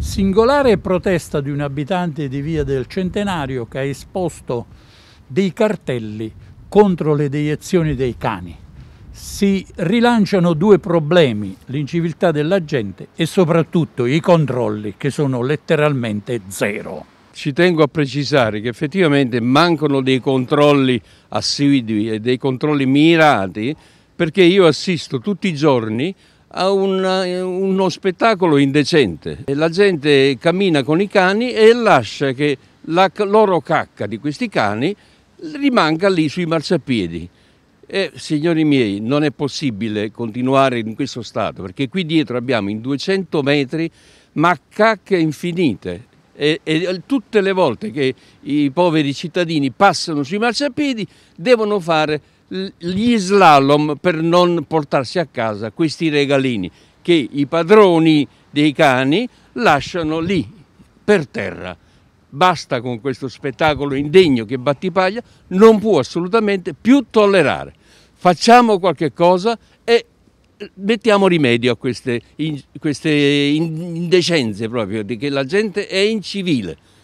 Singolare protesta di un abitante di Via del Centenario che ha esposto dei cartelli contro le deiezioni dei cani. Si rilanciano due problemi, l'inciviltà della gente e soprattutto i controlli che sono letteralmente zero. Ci tengo a precisare che effettivamente mancano dei controlli assidui e dei controlli mirati perché io assisto tutti i giorni a un, eh, uno spettacolo indecente. La gente cammina con i cani e lascia che la loro cacca di questi cani rimanga lì sui marciapiedi. E, signori miei, non è possibile continuare in questo stato perché qui dietro abbiamo in 200 metri maccacche infinite e, e, tutte le volte che i poveri cittadini passano sui marciapiedi devono fare gli slalom per non portarsi a casa questi regalini che i padroni dei cani lasciano lì per terra. Basta con questo spettacolo indegno che Battipaglia non può assolutamente più tollerare. Facciamo qualche cosa e eh, mettiamo rimedio a queste, queste indecenze proprio, che la gente è incivile.